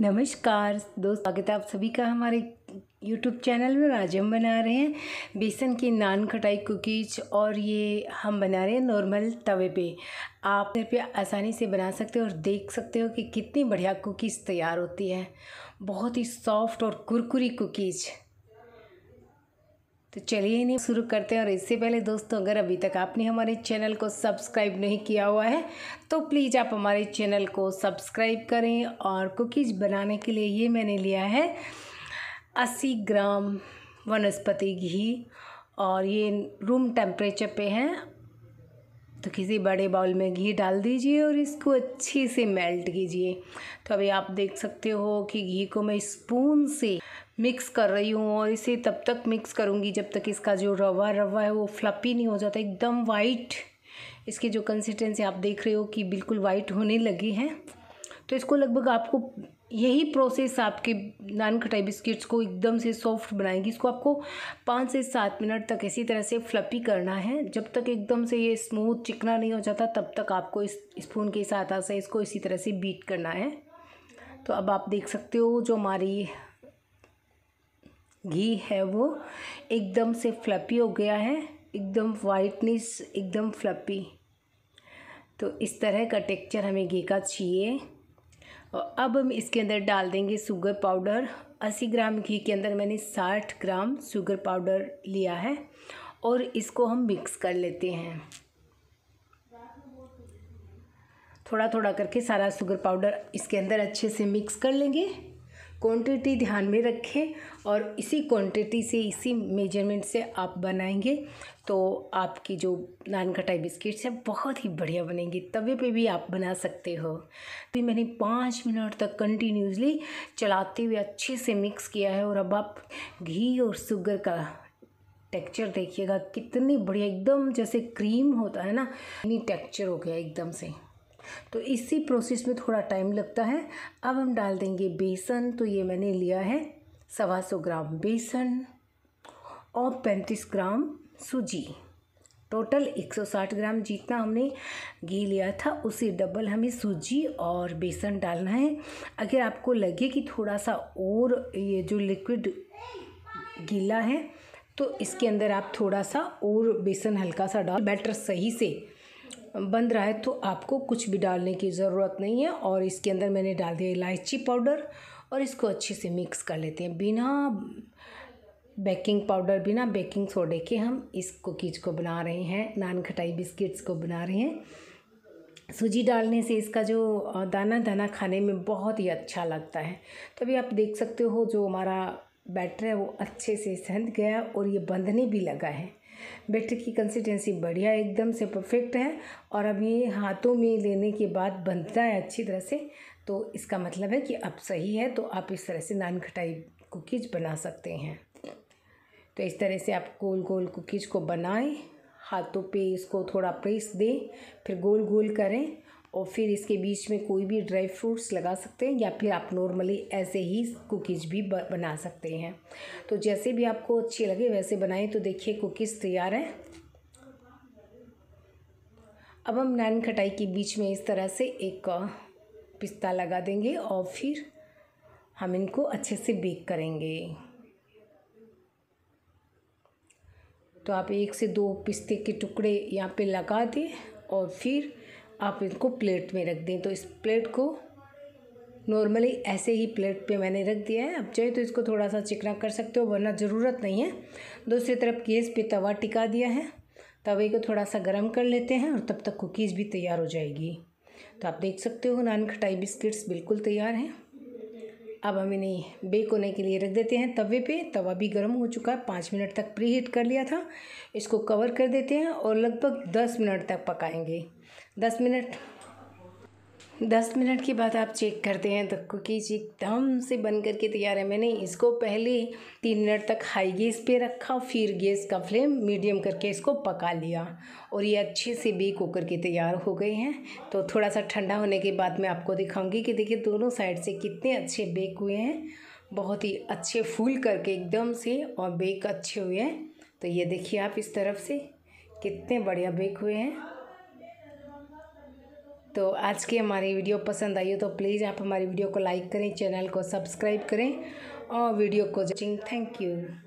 नमस्कार दोस्त स्वागत है आप सभी का हमारे यूट्यूब चैनल में आज हम बना रहे हैं बेसन की नान खटाई कुकीज और ये हम बना रहे हैं नॉर्मल तवे पे आप घर पे आसानी से बना सकते हो और देख सकते हो कि कितनी बढ़िया कुकीज़ तैयार होती है बहुत ही सॉफ्ट और कुरकुरी कुकीज़ तो चलिए इन्हें शुरू करते हैं और इससे पहले दोस्तों अगर अभी तक आपने हमारे चैनल को सब्सक्राइब नहीं किया हुआ है तो प्लीज़ आप हमारे चैनल को सब्सक्राइब करें और कुकीज़ बनाने के लिए ये मैंने लिया है अस्सी ग्राम वनस्पति घी और ये रूम टेम्परेचर पे हैं तो किसी बड़े बाउल में घी डाल दीजिए और इसको अच्छे से मेल्ट कीजिए तो अभी आप देख सकते हो कि घी को मैं स्पून से मिक्स कर रही हूँ और इसे तब तक मिक्स करूँगी जब तक इसका जो रवा रवा है वो फ्लपी नहीं हो जाता एकदम वाइट इसकी जो कंसिस्टेंसी आप देख रहे हो कि बिल्कुल वाइट होने लगी है तो इसको लगभग आपको यही प्रोसेस आपके नान खटाई बिस्किट्स को एकदम से सॉफ्ट बनाएगी इसको आपको पाँच से सात मिनट तक इसी तरह से फ्लपी करना है जब तक एकदम से ये स्मूथ चिकना नहीं हो जाता तब तक आपको इस स्पून के साथ से इसको इसी तरह से बीट करना है तो अब आप देख सकते हो जो हमारी घी है वो एकदम से फ्लपी हो गया है एकदम वाइटनेस एकदम फ्लपी तो इस तरह का टेक्चर हमें घी का चाहिए और तो अब हम इसके अंदर डाल देंगे शुगर पाउडर 80 ग्राम घी के अंदर मैंने 60 ग्राम शुगर पाउडर लिया है और इसको हम मिक्स कर लेते हैं थोड़ा थोड़ा करके सारा शुगर पाउडर इसके अंदर अच्छे से मिक्स कर लेंगे क्वांटिटी ध्यान में रखें और इसी क्वांटिटी से इसी मेजरमेंट से आप बनाएंगे तो आपकी जो नान खटाई बिस्किट्स है बहुत ही बढ़िया बनेंगी तवे पे भी आप बना सकते हो तो मैंने पाँच मिनट तक कंटिन्यूसली चलाते हुए अच्छे से मिक्स किया है और अब आप घी और शुगर का टेक्चर देखिएगा कितनी बढ़िया एकदम जैसे क्रीम होता है ना इतनी टेक्चर हो गया एकदम से तो इसी प्रोसेस में थोड़ा टाइम लगता है अब हम डाल देंगे बेसन तो ये मैंने लिया है सवा सौ ग्राम बेसन और पैंतीस ग्राम सूजी टोटल 160 ग्राम जितना हमने घी लिया था उसे डबल हमें सूजी और बेसन डालना है अगर आपको लगे कि थोड़ा सा और ये जो लिक्विड गीला है तो इसके अंदर आप थोड़ा सा और बेसन हल्का सा डाल बैटर सही से बन रहा है तो आपको कुछ भी डालने की ज़रूरत नहीं है और इसके अंदर मैंने डाल दिया इलायची पाउडर और इसको अच्छे से मिक्स कर लेते हैं बिना बेकिंग पाउडर बिना बेकिंग सोडे के हम इस कुकीज़ को बना रहे हैं नान खटाई बिस्किट्स को बना रहे हैं सूजी डालने से इसका जो दाना दाना खाने में बहुत ही अच्छा लगता है तभी आप देख सकते हो जो हमारा बैटर है वो अच्छे से सन गया और ये बंधने भी लगा है बैटर की कंसिस्टेंसी बढ़िया एकदम से परफेक्ट है और अब ये हाथों में लेने के बाद बनता है अच्छी तरह से तो इसका मतलब है कि अब सही है तो आप इस तरह से नान खटाई कुकीज़ बना सकते हैं तो इस तरह से आप गोल गोल कुकीज़ को बनाएं हाथों पे इसको थोड़ा प्रेस दें फिर गोल गोल करें और फिर इसके बीच में कोई भी ड्राई फ्रूट्स लगा सकते हैं या फिर आप नॉर्मली ऐसे ही कुकीज़ भी बना सकते हैं तो जैसे भी आपको अच्छी लगे वैसे बनाएं तो देखिए कुकीज़ तैयार हैं अब हम नान खटाई के बीच में इस तरह से एक पिस्ता लगा देंगे और फिर हम इनको अच्छे से बेक करेंगे तो आप एक से दो पिस्ते के टुकड़े यहाँ पे लगा दें और फिर आप इनको प्लेट में रख दें तो इस प्लेट को नॉर्मली ऐसे ही प्लेट पे मैंने रख दिया है अब चाहे तो इसको थोड़ा सा चिकना कर सकते हो वरना ज़रूरत नहीं है दूसरी तरफ गैस पे तवा टिका दिया है तवे को थोड़ा सा गर्म कर लेते हैं और तब तक कुकीज़ भी तैयार हो जाएगी तो आप देख सकते हो नान खटाई बिस्किट्स बिल्कुल तैयार हैं अब हम इन्हें बेक होने के लिए रख देते हैं तवे पे तवा भी गर्म हो चुका है पाँच मिनट तक प्री हीट कर लिया था इसको कवर कर देते हैं और लगभग दस मिनट तक पकाएंगे दस मिनट दस मिनट के बाद आप चेक करते हैं तो कुकीज एकदम से बन कर के तैयार है मैंने इसको पहले तीन मिनट तक हाई गैस पे रखा फिर गैस का फ्लेम मीडियम करके इसको पका लिया और ये अच्छे से बेक होकर के तैयार हो गए हैं तो थोड़ा सा ठंडा होने के बाद मैं आपको दिखाऊंगी कि देखिए दोनों साइड से कितने अच्छे बेक हुए हैं बहुत ही अच्छे फूल करके एकदम से और बेक अच्छे हुए हैं तो ये देखिए आप इस तरफ से कितने बढ़िया बेक हुए हैं तो आज की हमारी वीडियो पसंद आई हो तो प्लीज़ आप हमारी वीडियो को लाइक करें चैनल को सब्सक्राइब करें और वीडियो को जचिंग थैंक यू